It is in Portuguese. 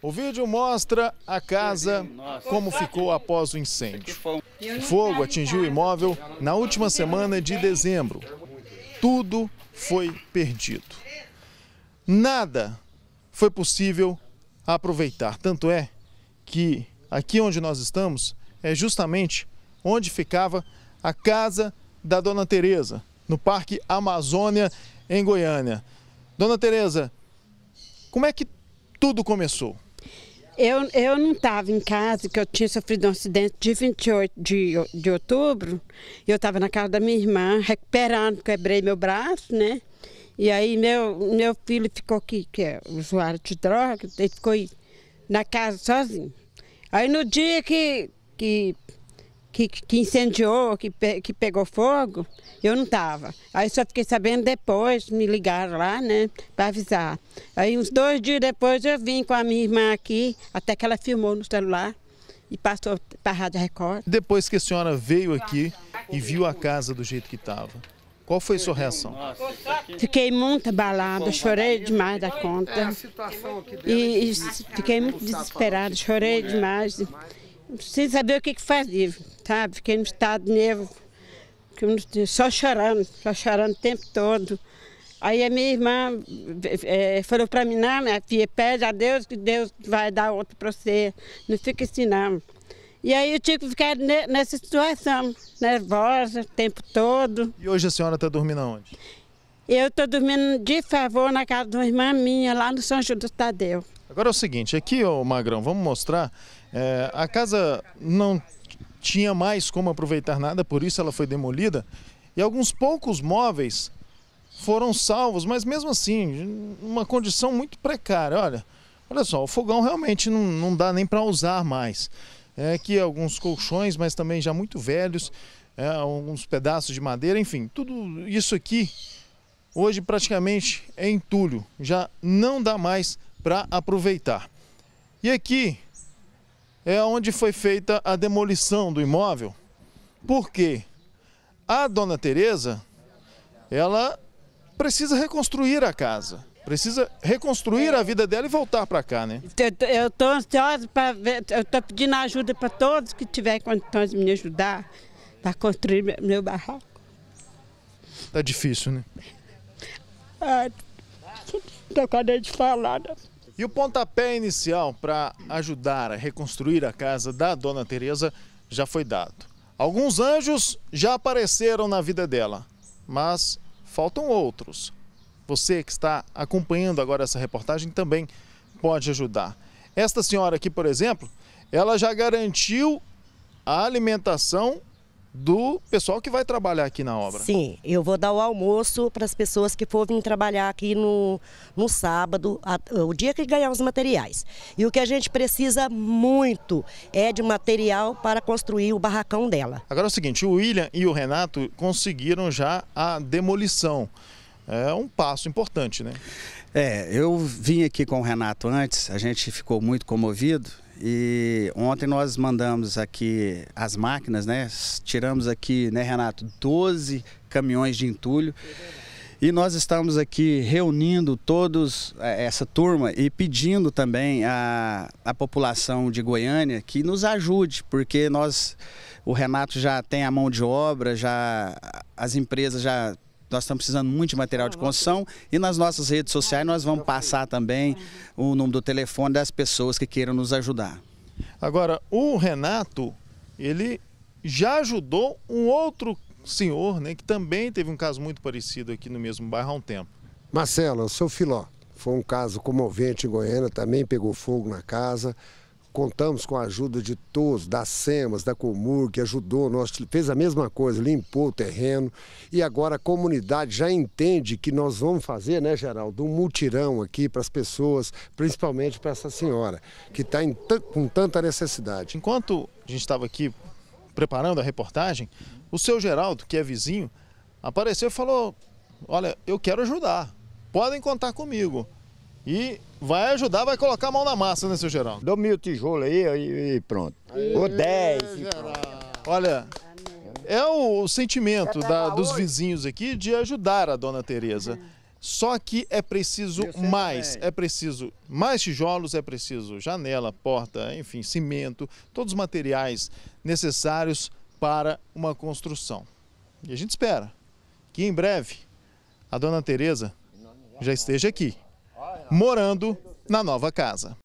O vídeo mostra a casa como ficou após o incêndio. O fogo atingiu o imóvel na última semana de dezembro. Tudo foi perdido. Nada foi possível aproveitar. Tanto é que aqui onde nós estamos é justamente onde ficava a casa da Dona Teresa, no Parque Amazônia, em Goiânia. Dona Teresa, como é que tudo começou? Eu, eu não estava em casa, que eu tinha sofrido um acidente de 28 de, de outubro. Eu estava na casa da minha irmã, recuperando, quebrei meu braço, né? E aí meu, meu filho ficou aqui, que é usuário de droga, ele ficou na casa sozinho. Aí no dia que, que que, que incendiou, que, pe, que pegou fogo, eu não estava. Aí só fiquei sabendo depois, me ligaram lá, né, para avisar. Aí uns dois dias depois eu vim com a minha irmã aqui, até que ela filmou no celular e passou para a Rádio Record. Depois que a senhora veio aqui e viu a casa do jeito que estava, qual foi a sua reação? Fiquei muito abalada, chorei demais da conta. É, e, é e né? fiquei muito desesperada, chorei demais sem saber o que, é que fazia, sabe? Fiquei no estado de nervo, só chorando, só chorando o tempo todo. Aí a minha irmã é, falou para mim, não, minha filha, pede a Deus que Deus vai dar outro para você, não fica assim não. E aí eu tive que ficar nessa situação, nervosa o tempo todo. E hoje a senhora está dormindo onde? Eu estou dormindo de favor na casa de uma irmã minha, lá no São Judas Tadeu. Agora é o seguinte, aqui, ô Magrão, vamos mostrar é, a casa não tinha mais como aproveitar nada, por isso ela foi demolida. E alguns poucos móveis foram salvos, mas mesmo assim, uma condição muito precária. Olha, olha só, o fogão realmente não, não dá nem para usar mais. É, aqui alguns colchões, mas também já muito velhos, é, alguns pedaços de madeira, enfim, tudo isso aqui hoje praticamente é entulho, já não dá mais para aproveitar. E aqui é onde foi feita a demolição do imóvel, porque a dona Tereza, ela precisa reconstruir a casa. Precisa reconstruir a vida dela e voltar para cá, né? Então, eu estou ansiosa para ver, eu estou pedindo ajuda para todos que tiverem condições de me ajudar para construir meu barraco. Tá difícil, né? Ah, com a de falar, né? E o pontapé inicial para ajudar a reconstruir a casa da dona Teresa já foi dado. Alguns anjos já apareceram na vida dela, mas faltam outros. Você que está acompanhando agora essa reportagem também pode ajudar. Esta senhora aqui, por exemplo, ela já garantiu a alimentação do pessoal que vai trabalhar aqui na obra. Sim, eu vou dar o almoço para as pessoas que forem trabalhar aqui no, no sábado, a, o dia que ganhar os materiais. E o que a gente precisa muito é de material para construir o barracão dela. Agora é o seguinte, o William e o Renato conseguiram já a demolição. É um passo importante, né? É, eu vim aqui com o Renato antes, a gente ficou muito comovido e ontem nós mandamos aqui as máquinas, né? Tiramos aqui, né, Renato, 12 caminhões de entulho. E nós estamos aqui reunindo todos é, essa turma e pedindo também a, a população de Goiânia que nos ajude, porque nós, o Renato já tem a mão de obra, já as empresas já nós estamos precisando muito de material ah, de construção e nas nossas redes sociais ah, nós vamos passar também o número do telefone das pessoas que queiram nos ajudar. Agora, o Renato, ele já ajudou um outro senhor, né, que também teve um caso muito parecido aqui no mesmo bairro há um tempo. Marcelo, o seu filó. Foi um caso comovente em Goiânia, também pegou fogo na casa. Contamos com a ajuda de todos, da SEMAS, da Comur, que ajudou, nós fez a mesma coisa, limpou o terreno. E agora a comunidade já entende que nós vamos fazer, né, Geraldo, um mutirão aqui para as pessoas, principalmente para essa senhora, que está com tanta necessidade. Enquanto a gente estava aqui preparando a reportagem, o seu Geraldo, que é vizinho, apareceu e falou: Olha, eu quero ajudar, podem contar comigo. E vai ajudar, vai colocar a mão na massa, né, seu Geraldo? Dou mil tijolo aí e pronto. O dez. Olha, é o, o sentimento da, dos vizinhos aqui de ajudar a dona Tereza. Só que é preciso mais, é preciso mais tijolos, é preciso janela, porta, enfim, cimento, todos os materiais necessários para uma construção. E a gente espera que em breve a dona Tereza já esteja aqui morando na nova casa.